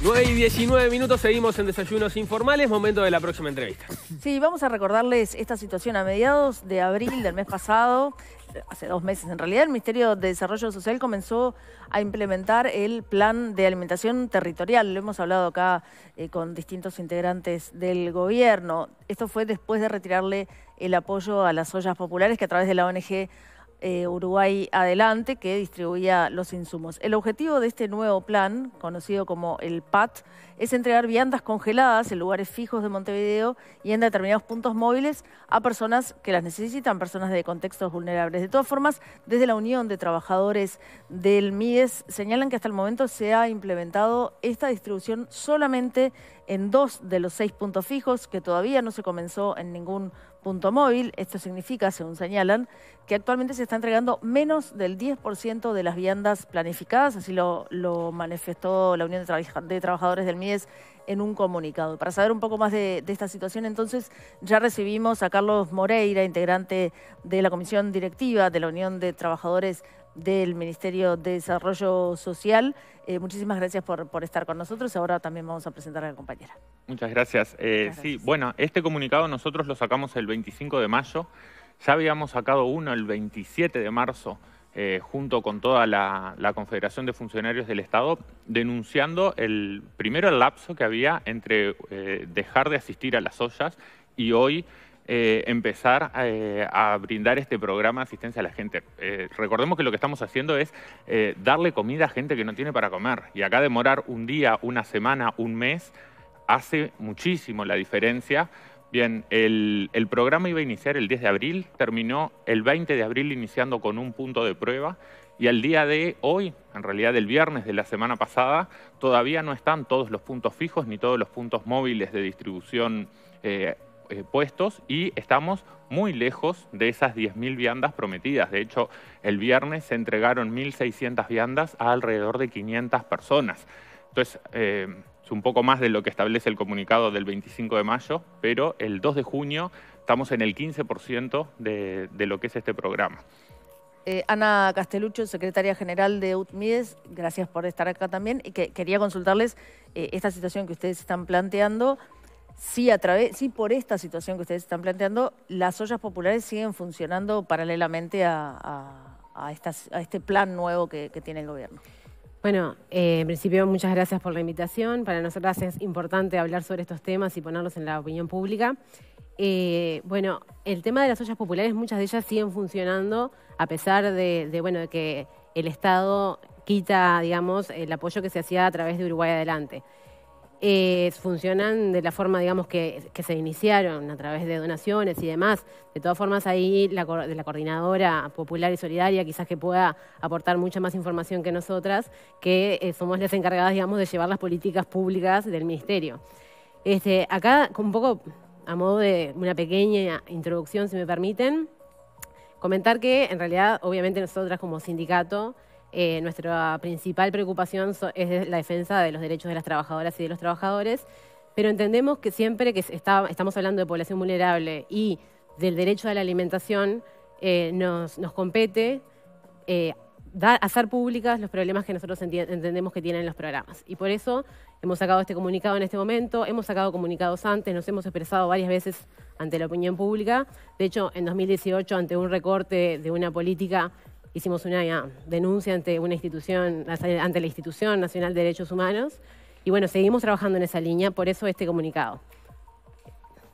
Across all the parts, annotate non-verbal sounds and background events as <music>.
9 y 19 minutos, seguimos en Desayunos Informales, momento de la próxima entrevista. Sí, vamos a recordarles esta situación. A mediados de abril del mes pasado, hace dos meses en realidad, el Ministerio de Desarrollo Social comenzó a implementar el plan de alimentación territorial. Lo hemos hablado acá eh, con distintos integrantes del gobierno. Esto fue después de retirarle el apoyo a las ollas populares que a través de la ONG eh, Uruguay Adelante, que distribuía los insumos. El objetivo de este nuevo plan, conocido como el PAT, es entregar viandas congeladas en lugares fijos de Montevideo y en determinados puntos móviles a personas que las necesitan, personas de contextos vulnerables. De todas formas, desde la Unión de Trabajadores del MIES, señalan que hasta el momento se ha implementado esta distribución solamente en dos de los seis puntos fijos, que todavía no se comenzó en ningún punto móvil. Esto significa, según señalan, que actualmente se está entregando menos del 10% de las viandas planificadas, así lo, manifestó la Unión de, de Trabajadores del MIES en un comunicado. Para saber un poco más de, esta situación, entonces ya recibimos a Carlos Moreira, integrante de la Comisión Directiva de la Unión de Trabajadores del Ministerio de Desarrollo Social. Eh, muchísimas gracias por, estar con nosotros. Ahora también vamos a presentar a la compañera. Muchas gracias. Eh, sí, bueno, este comunicado nosotros lo sacamos el 25 de mayo. Ya habíamos sacado uno el 27 de marzo eh, junto con toda la, Confederación de Funcionarios del Estado, denunciando el primero el lapso que había entre eh, dejar de asistir a las ollas y hoy eh, empezar a, a brindar este programa de asistencia a la gente. recordemos que lo que estamos haciendo es darle comida a gente que no tiene para comer y acá demorar un día, una semana, un mes hace muchísimo la diferencia Bien, el, programa iba a iniciar el 10 de abril, terminó el 20 de abril iniciando con un punto de prueba y al día de hoy, en realidad el viernes de la semana pasada, todavía no están todos los puntos fijos ni todos los puntos móviles de distribución eh, eh, puestos y estamos muy lejos de esas 10.000 viandas prometidas. De hecho, el viernes se entregaron 1.600 viandas a alrededor de 500 personas. Esto eh, es, un poco más de lo que establece el comunicado del 25 de mayo, pero el 2 de junio estamos en el 15% de, lo que es este programa. Eh, Ana Castelucho, secretaria general de UTMIDES, gracias por estar acá también. Y quería consultarles eh, esta situación que ustedes están planteando. Si, a través, si por esta situación que ustedes están planteando, las ollas populares siguen funcionando paralelamente a, este plan nuevo que tiene el gobierno. Bueno, eh, en principio muchas gracias por la invitación. Para nosotras es importante hablar sobre estos temas y ponerlos en la opinión pública. Eh, bueno, el tema de las ollas populares, muchas de ellas siguen funcionando a pesar de, de bueno, de que el Estado quita, digamos, el apoyo que se hacía a través de Uruguay Adelante. Eh, funcionan de la forma, digamos, que, se iniciaron a través de donaciones y demás. De todas formas, ahí la, de la coordinadora popular y solidaria quizás que pueda aportar mucha más información que nosotras, que eh, somos las encargadas, digamos, de llevar las políticas públicas del Ministerio. Este, acá, un poco a modo de una pequeña introducción, si me permiten, comentar que en realidad, obviamente, nosotras como sindicato eh, nuestra principal preocupación es la defensa de los derechos de las trabajadoras y de los trabajadores, pero entendemos que siempre que estamos hablando de población vulnerable y del derecho a la alimentación, eh, nos, compete eh, hacer públicas los problemas que nosotros entendemos que tienen los programas. Y por eso hemos sacado este comunicado en este momento, hemos sacado comunicados antes, nos hemos expresado varias veces ante la opinión pública. De hecho, en 2018, ante un recorte de una política hicimos una ah, denuncia ante una institución, eh, ante la Institución Nacional de Derechos Humanos. Y bueno, seguimos trabajando en esa línea, por eso este comunicado.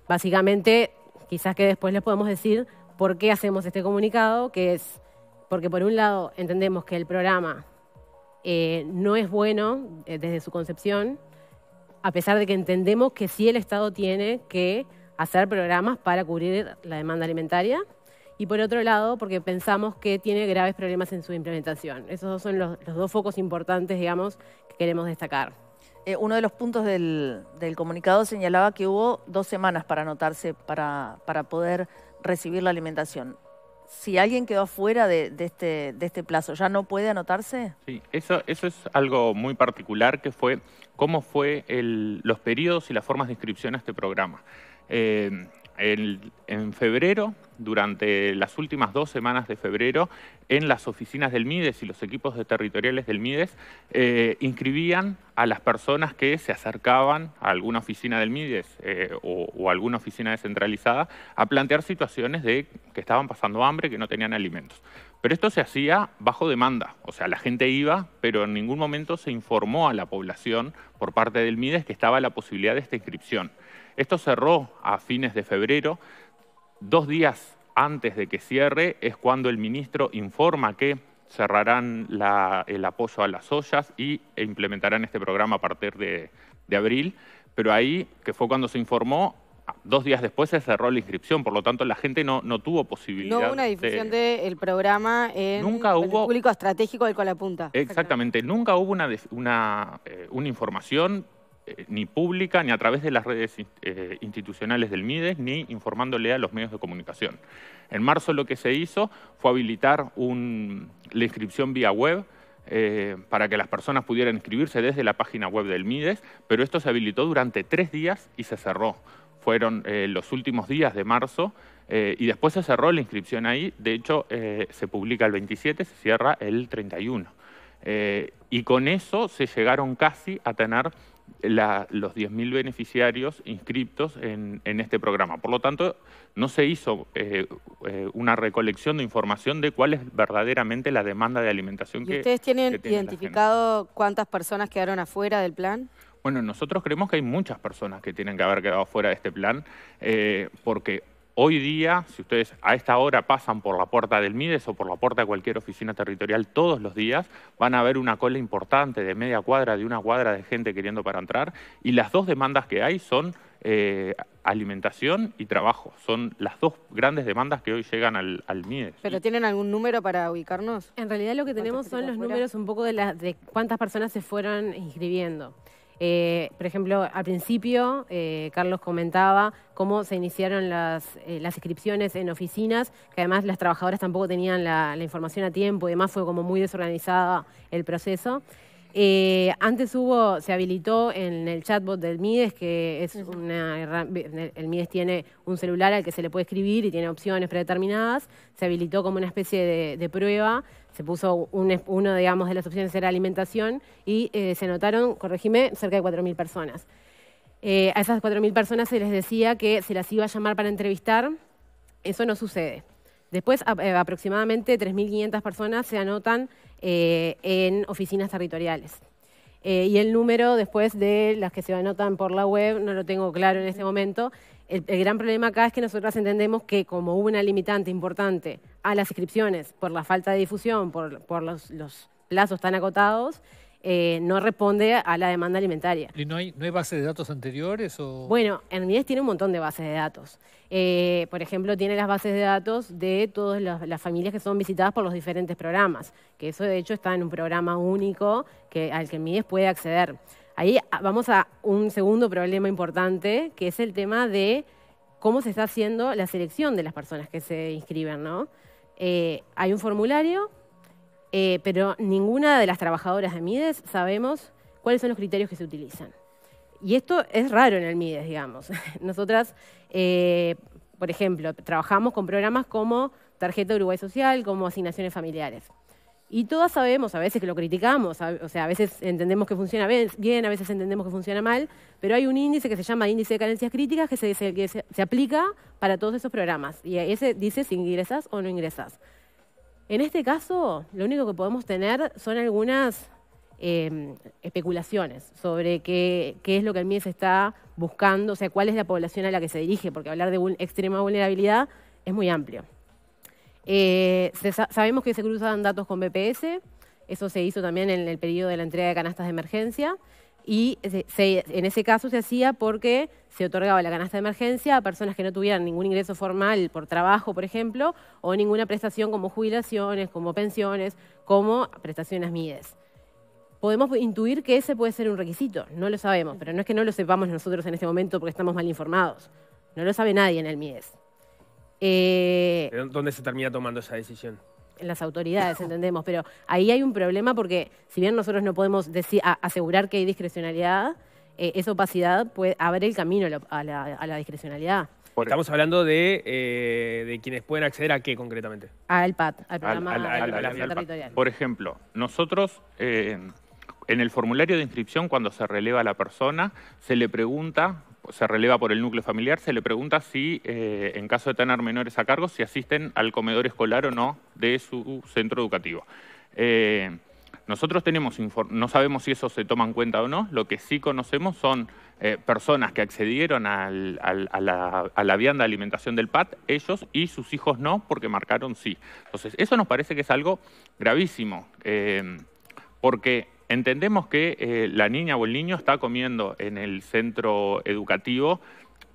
Básicamente, quizás que después les podemos decir por qué hacemos este comunicado, que es porque por un lado entendemos que el programa eh, no es bueno eh, desde su concepción, a pesar de que entendemos que sí el Estado tiene que hacer programas para cubrir la demanda alimentaria y por otro lado porque pensamos que tiene graves problemas en su implementación. Esos son los, dos focos importantes, digamos, que queremos destacar. Eh, uno de los puntos del, comunicado señalaba que hubo dos semanas para anotarse para, para poder recibir la alimentación. Si alguien quedó fuera de, este, de este plazo, ¿ya no puede anotarse? Sí, eso, eso es algo muy particular que fue cómo fue los periodos y las formas de inscripción a este programa. Eh, en febrero, durante las últimas dos semanas de febrero, en las oficinas del MIDES y los equipos de territoriales del MIDES, eh, inscribían a las personas que se acercaban a alguna oficina del MIDES eh, o, o, alguna oficina descentralizada a plantear situaciones de que estaban pasando hambre, que no tenían alimentos. Pero esto se hacía bajo demanda, o sea, la gente iba, pero en ningún momento se informó a la población por parte del MIDES que estaba la posibilidad de esta inscripción. Esto cerró a fines de febrero. Dos días antes de que cierre es cuando el ministro informa que cerrarán el apoyo a las ollas y, e implementarán este programa a partir de, abril. Pero ahí, que fue cuando se informó, dos días después se cerró la inscripción, por lo tanto la gente no, no tuvo posibilidad. No hubo una difusión del programa en el público estratégico del Colapunta. Exactamente, nunca hubo una, una, eh, una información eh, ni pública, ni a través de las redes eh, institucionales del MIDES, ni informándole a los medios de comunicación. En marzo lo que se hizo fue habilitar la inscripción vía web eh, para que las personas pudieran inscribirse desde la página web del MIDES, pero esto se habilitó durante tres días y se cerró. Fueron los últimos días de marzo y después se cerró la inscripción ahí. De hecho, se publica el 27, se cierra el 31. y con eso se llegaron casi a tener la, los 10.000 beneficiarios inscriptos en, este programa. Por lo tanto, no se hizo eh, eh, una recolección de información de cuál es verdaderamente la demanda de alimentación ¿Y que ¿Ustedes tienen identificado cuántas personas quedaron afuera del plan? Bueno, nosotros creemos que hay muchas personas que tienen que haber quedado fuera de este plan, eh, porque Hoy día, si ustedes a esta hora pasan por la puerta del MIDES o por la puerta de cualquier oficina territorial todos los días, van a ver una cola importante de media cuadra, de una cuadra de gente queriendo para entrar. Y las dos demandas que hay son eh, alimentación y trabajo. Son las dos grandes demandas que hoy llegan al, MIDES. ¿Pero tienen algún número para ubicarnos? En realidad lo que tenemos son los números un poco de, la, de cuántas personas se fueron inscribiendo. Eh, por ejemplo, al principio eh, Carlos comentaba cómo se iniciaron eh, las, inscripciones en oficinas, que además las trabajadoras tampoco tenían la, información a tiempo y demás fue como muy desorganizada el proceso. antes hubo, se habilitó en el chatbot del MIDES, que es una el MIDES tiene un celular al que se le puede escribir y tiene opciones predeterminadas, se habilitó como una especie de prueba se puso un, uno, digamos, de las opciones era alimentación y eh, se anotaron, corregime, cerca de 4.000 personas. Eh, a esas 4.000 personas se les decía que se las iba a llamar para entrevistar. Eso no sucede. Después, eh, aproximadamente 3.500 personas se anotan en oficinas territoriales. y el número después de las que se anotan por la web, no lo tengo claro en este momento, el, gran problema acá es que nosotros entendemos que como hubo una limitante importante a las inscripciones por la falta de difusión, por, los, plazos tan acotados, eh, no responde a la demanda alimentaria. ¿Y no hay, no hay base de datos anteriores? Bueno, Hermides tiene un montón de bases de datos. Eh, por ejemplo, tiene las bases de datos de todas las, familias que son visitadas por los diferentes programas, que eso de hecho está en un programa único al que Hermides puede acceder. Ahí ah, vamos a un segundo problema importante, que es el tema de cómo se está haciendo la selección de las personas que se inscriben, ¿no? Eh, hay un formulario, eh, pero ninguna de las trabajadoras de Mides sabemos cuáles son los criterios que se utilizan. Y esto es raro en el Mides, digamos. <laughs> Nosotras, eh, por ejemplo, trabajamos con programas como Tarjeta Uruguay Social, como asignaciones familiares. Y todas sabemos, a veces que lo criticamos, o sea, a veces entendemos que funciona bien, a veces entendemos que funciona mal, pero hay un índice que se llama índice de carencias críticas que se, que se, aplica para todos esos programas. Y ese dice si ingresas o no ingresas. En este caso, lo único que podemos tener son algunas em, especulaciones sobre qué, qué, es lo que el MIES está buscando, o sea, cuál es la población a la que se dirige, porque hablar de extrema vulnerabilidad es muy amplio. Eh, sabemos que se cruzaban datos con BPS, eso se hizo también en el periodo de la entrega de canastas de emergencia y en ese caso se hacía porque se otorgaba la canasta de emergencia a personas que no tuvieran ningún ingreso formal por trabajo, por ejemplo, o ninguna prestación como jubilaciones, como pensiones, como prestaciones MIDES. Podemos intuir que ese puede ser un requisito, no lo sabemos, pero no es que no lo sepamos nosotros en este momento porque estamos mal informados, no lo sabe nadie en el MIDES. Eh, ¿Dónde se termina tomando esa decisión? En las autoridades, entendemos, pero ahí hay un problema porque si bien nosotros no podemos asegurar que hay discrecionalidad, eh, esa opacidad puede abrir el camino a la, a la, discrecionalidad. Estamos hablando eh, de, quienes pueden acceder a qué concretamente. Al PAT, al programa de la territorial. Por ejemplo, nosotros en el formulario de inscripción, cuando se releva a la persona, se le pregunta se releva por el núcleo familiar, se le pregunta si, eh, en caso de tener menores a cargo, si asisten al comedor escolar o no de su centro educativo. Eh, nosotros tenemos no sabemos si eso se toma en cuenta o no, lo que sí conocemos son eh, personas que accedieron a, la, a, la, vianda de alimentación del PAT, ellos y sus hijos no, porque marcaron sí. Entonces, eso nos parece que es algo gravísimo, porque Entendemos que eh, la niña o el niño está comiendo en el centro educativo,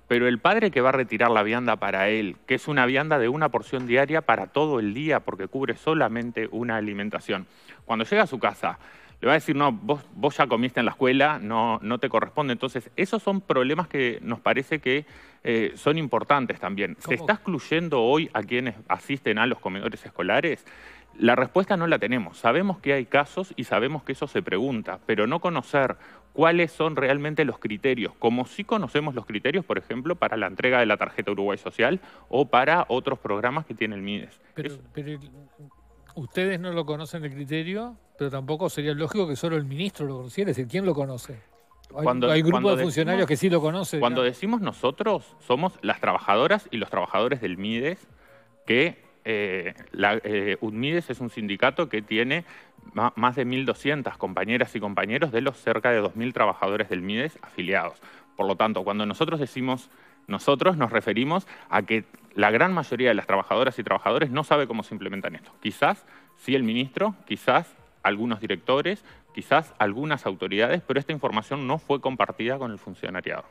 pero el padre que va a retirar la vianda para él, que es una vianda de una porción diaria para todo el día, porque cubre solamente una alimentación. Cuando llega a su casa, le va a decir, no, vos, ya comiste en la escuela, no, no te corresponde. Entonces, esos son problemas que nos parece que eh, son importantes también. ¿Se está excluyendo hoy a quienes asisten a los comedores escolares? La respuesta no la tenemos. Sabemos que hay casos y sabemos que eso se pregunta, pero no conocer cuáles son realmente los criterios, como sí conocemos los criterios, por ejemplo, para la entrega de la tarjeta Uruguay Social o para otros programas que tiene el MIDES. Pero, ustedes no lo conocen el criterio, pero tampoco sería lógico que solo el ministro lo conociera, es decir, ¿quién lo conoce? Hay, hay grupos de funcionarios que sí lo conocen. Cuando decimos nosotros, somos las trabajadoras y los trabajadores del MIDES que eh, la, eh, es un sindicato que tiene más de 1.200 compañeras y compañeros de los cerca de 2.000 trabajadores del MIDES afiliados. Por lo tanto, cuando nosotros decimos nosotros, nos referimos a que la gran mayoría de las trabajadoras y trabajadores no sabe cómo se implementan esto. Quizás sí el ministro, quizás algunos directores, quizás algunas autoridades, pero esta información no fue compartida con el funcionariado.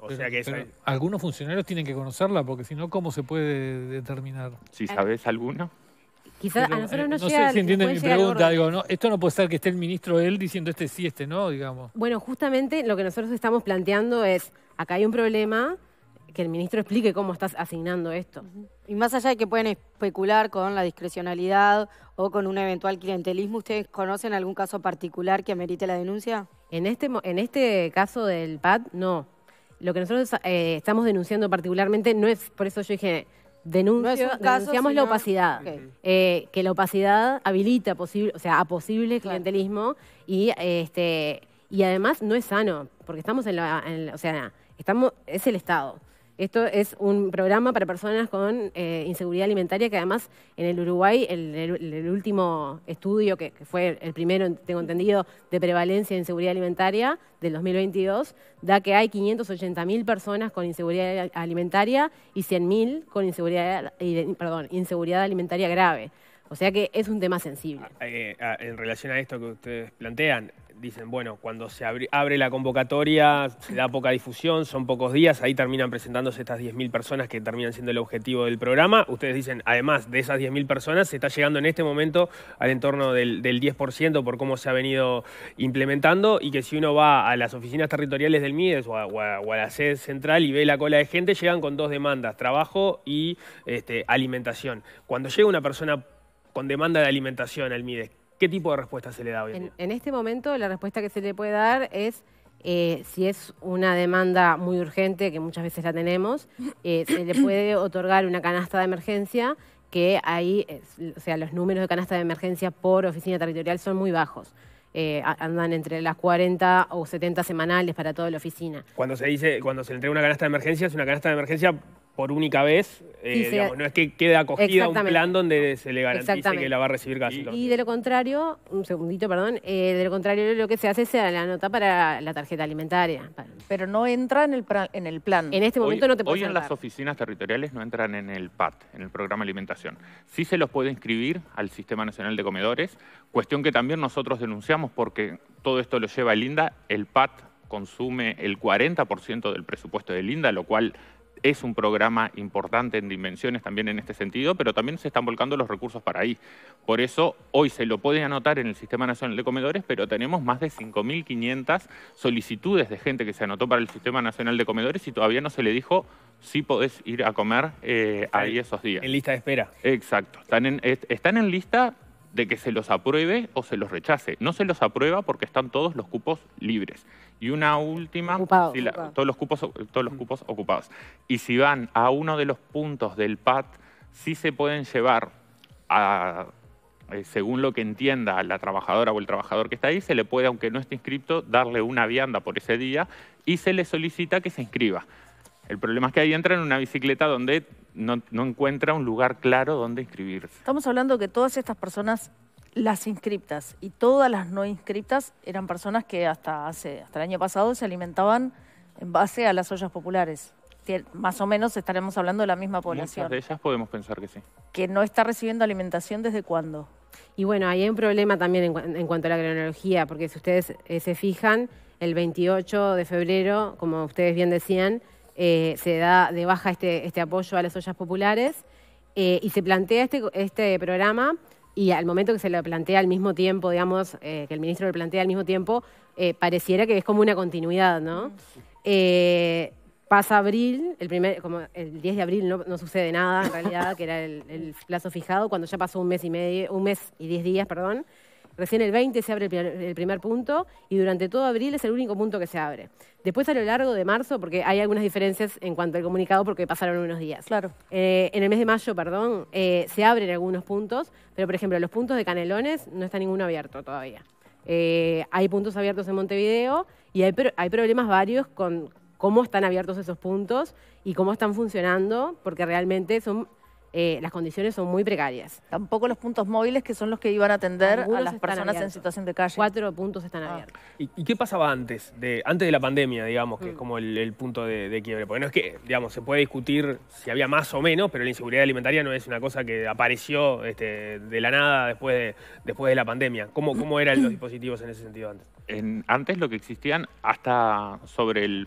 O sea que algunos funcionarios tienen que conocerla porque si no, ¿cómo se puede determinar? Si sabes alguno. Quizás a nosotros eh, no, no sé si entienden mi pregunta. Digo, esto no puede ser que esté el ministro él diciendo este sí, este no, digamos. Bueno, justamente lo que nosotros estamos planteando es, acá hay un problema, que el ministro explique cómo estás asignando esto. Y más allá de que pueden especular con la discrecionalidad o con un eventual clientelismo, ¿ustedes conocen algún caso particular que amerite la denuncia? En este, en este caso del PAD, no. Lo que nosotros eh, estamos denunciando particularmente no es, por eso yo dije, denunciamos la opacidad. Eh, que la opacidad habilita posible, o sea, a posible clientelismo y este y además no es sano, porque estamos en la, en o sea, estamos, es el Estado. Esto es un programa para personas con eh, inseguridad alimentaria que además en el Uruguay, el, último estudio, que, fue el primero, tengo entendido, de prevalencia de inseguridad alimentaria del 2022, da que hay 580.000 personas con inseguridad alimentaria y 100.000 con inseguridad, alimentaria grave. O sea que es un tema sensible. Ah, eh, ah, en relación a esto que ustedes plantean, dicen, bueno, cuando se abre, la convocatoria se da poca difusión, son pocos días, ahí terminan presentándose estas 10.000 personas que terminan siendo el objetivo del programa. Ustedes dicen, además de esas 10.000 personas, se está llegando en este momento al entorno del, del 10% por cómo se ha venido implementando y que si uno va a las oficinas territoriales del MIDES o a, la sede central y ve la cola de gente, llegan con dos demandas, trabajo y este, alimentación. Cuando llega una persona con demanda de alimentación al MIDES, ¿Qué tipo de respuesta se le da hoy en, este momento la respuesta que se le puede dar es... Eh, si es una demanda muy urgente, que muchas veces la tenemos, eh, se le puede <coughs> otorgar una canasta de emergencia que ahí, o sea, los números de canasta de emergencia por oficina territorial son muy bajos. Eh, andan entre las 40 o 70 semanales para toda la oficina. Cuando se dice, cuando se entrega una canasta de emergencia, es una canasta de emergencia por única vez. Eh, no es que quede acogida un plan donde se le garantice que la va a recibir casi. Y, y, de lo contrario, un segundito, perdón, eh, de lo contrario lo que se hace es la nota para la tarjeta alimentaria. Pero no entra en el, en el plan. En este momento no te Hoy en las oficinas territoriales no entran en el PAT, en el programa alimentación. Sí se los puede inscribir al Sistema Nacional de Comedores, cuestión que también nosotros denunciamos porque todo esto lo lleva Linda, el PAT consume el 40% del presupuesto de Linda, lo cual es un programa importante en dimensiones también en este sentido, pero también se están volcando los recursos para ahí. Por eso hoy se lo pueden anotar en el Sistema Nacional de Comedores, pero tenemos más de 5.500 solicitudes de gente que se anotó para el Sistema Nacional de Comedores y todavía no se le dijo si podés ir a comer eh, ahí esos días. En lista de espera. Exacto. están en lista de que se los apruebe o se los rechace. No se los aprueba porque están todos los cupos libres. Y una última, todos los cupos todos los mm. cupos ocupados. Y si van a uno de los puntos del PAT, sí se pueden llevar a eh, según lo que entienda la trabajadora o el trabajador que está ahí, se le puede, aunque no esté inscrito, darle una vianda por ese día y se le solicita que se inscriba. El problema es que ahí entra en una bicicleta donde no, encuentra un lugar claro donde inscribirse. Estamos hablando que todas estas personas las inscriptas y todas las no inscriptas eran personas que hasta hace hasta el año pasado se alimentaban en base a las ollas populares. Más o menos estaremos hablando de la misma población. de ellas podemos pensar que sí. Que no está recibiendo alimentación desde cuándo. Y bueno, ahí hay un problema también en, cuanto a la cronología, porque si ustedes eh, se fijan, el 28 de febrero, como ustedes bien decían, eh, se da de baja este, este apoyo a las ollas populares eh, y se plantea este, este programa y al momento que se lo plantea al mismo tiempo, digamos, eh, que el ministro lo plantea al mismo tiempo, pareciera que es como una continuidad, ¿no? pasa abril, el, primer, 10 de abril no, sucede nada en realidad, que era el, el, plazo fijado, cuando ya pasó un mes y medio, un mes y diez días, perdón, Recién el 20 se abre el primer, punto y durante todo abril es el único punto que se abre. Después a lo largo de marzo, porque hay algunas diferencias en cuanto al comunicado porque pasaron unos días. Claro. Eh, en el mes de mayo, perdón, eh, se abren algunos puntos, pero por ejemplo los puntos de Canelones no está ninguno abierto todavía. Eh, hay puntos abiertos en Montevideo y hay, hay problemas varios con cómo están abiertos esos puntos y cómo están funcionando, porque realmente son eh, las condiciones son muy precarias. Tampoco los puntos móviles que son los que iban a atender a las personas en situación de calle. Cuatro puntos están ah. abiertos. ¿Y, qué pasaba antes? De, antes de la pandemia, digamos, que es mm. como el, punto de, quiebre. Porque no es que, digamos, se puede discutir si había más o menos, pero la inseguridad alimentaria no es una cosa que apareció este, de la nada después de, después de la pandemia. ¿Cómo, cómo eran los <clears throat> dispositivos en ese sentido antes? antes lo que existían, hasta sobre el,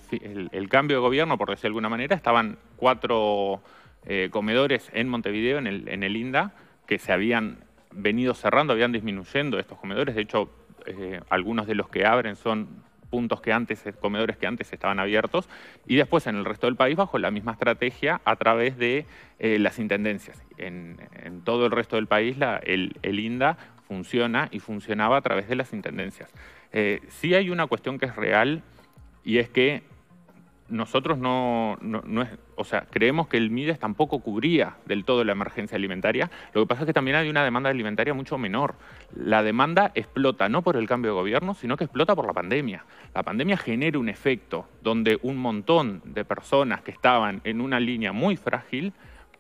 el cambio de gobierno, por decirlo de alguna manera, estaban cuatro eh, comedores en Montevideo, en el, en el INDA, que se habían venido cerrando, habían disminuyendo estos comedores. De hecho, eh, algunos de los que abren son puntos que antes, eh, comedores que antes estaban abiertos, y después en el resto del país bajo la misma estrategia a través de las intendencias. En, todo el resto del país el, INDA funciona y funcionaba a través de las intendencias. sí hay una cuestión que es real y es que nosotros no, es, o sea, creemos que el MIDES tampoco cubría del todo la emergencia alimentaria. Lo que pasa es que también hay una demanda alimentaria mucho menor. La demanda explota no por el cambio de gobierno, sino que explota por la pandemia. La pandemia genera un efecto donde un montón de personas que estaban en una línea muy frágil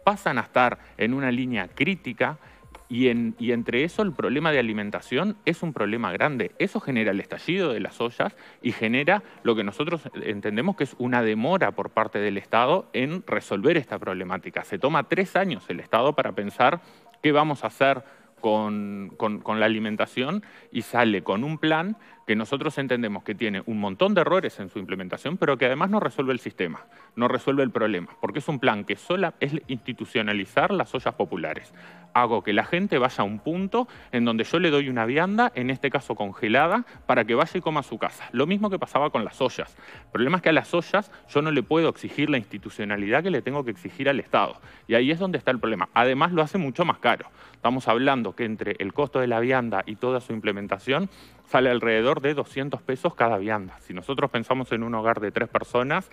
pasan a estar en una línea crítica y, entre eso el problema de alimentación es un problema grande. Eso genera el estallido de las ollas y genera lo que nosotros entendemos que es una demora por parte del Estado en resolver esta problemática. Se toma tres años el Estado para pensar qué vamos a hacer con la alimentación y sale con un plan que nosotros entendemos que tiene un montón de errores en su implementación, pero que además no resuelve el sistema, no resuelve el problema, porque es un plan que solo es institucionalizar las ollas populares. Hago que la gente vaya a un punto en donde yo le doy una vianda, en este caso congelada, para que vaya y coma a su casa. Lo mismo que pasaba con las ollas. El problema es que a las ollas yo no le puedo exigir la institucionalidad que le tengo que exigir al Estado. Y ahí es donde está el problema. Además lo hace mucho más caro. Estamos hablando que entre el costo de la vianda y toda su implementación sale alrededor de 200 pesos cada vianda. Si nosotros pensamos en un hogar de tres personas,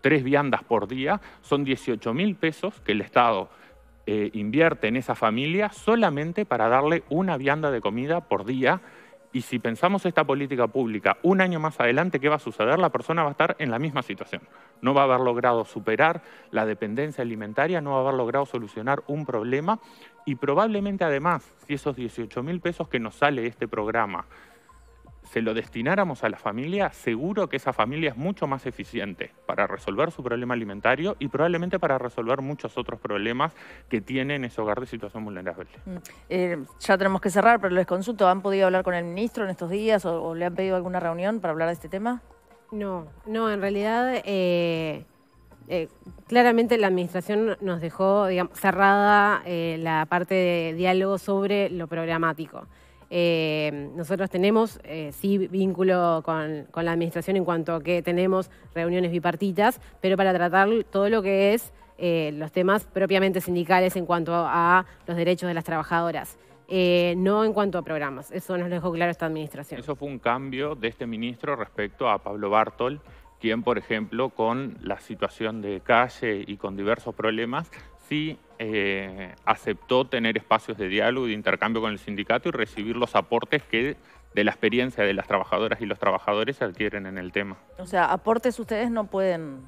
tres viandas por día son 18 mil pesos que el Estado eh, invierte en esa familia solamente para darle una vianda de comida por día. Y si pensamos esta política pública un año más adelante, ¿qué va a suceder? La persona va a estar en la misma situación. No va a haber logrado superar la dependencia alimentaria, no va a haber logrado solucionar un problema y probablemente además, si esos 18 mil pesos que nos sale este programa se lo destináramos a la familia, seguro que esa familia es mucho más eficiente para resolver su problema alimentario y probablemente para resolver muchos otros problemas que tienen ese hogar de situación vulnerable. Mm. Eh, ya tenemos que cerrar, pero les consulto, ¿han podido hablar con el ministro en estos días o, le han pedido alguna reunión para hablar de este tema? No, no, en realidad... Eh, eh, claramente la administración nos dejó cerrada la parte de diálogo sobre lo programático. Eh, nosotros tenemos, eh, sí, vínculo con, la administración en cuanto a que tenemos reuniones bipartitas, pero para tratar todo lo que es eh, los temas propiamente sindicales en cuanto a los derechos de las trabajadoras. no en cuanto a programas. Eso nos lo dejó claro esta administración. Eso fue un cambio de este ministro respecto a Pablo Bartol, quien, por ejemplo, con la situación de calle y con diversos problemas, sí eh, aceptó tener espacios de diálogo y de intercambio con el sindicato y recibir los aportes que de la experiencia de las trabajadoras y los trabajadores se adquieren en el tema. O sea, aportes ustedes no pueden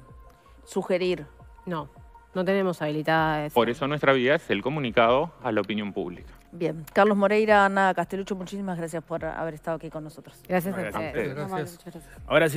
sugerir. No, no tenemos habilitada Por eso nuestra vida es el comunicado a la opinión pública. Bien, Carlos Moreira, Ana Castelucho, muchísimas gracias por haber estado aquí con nosotros. Gracias, a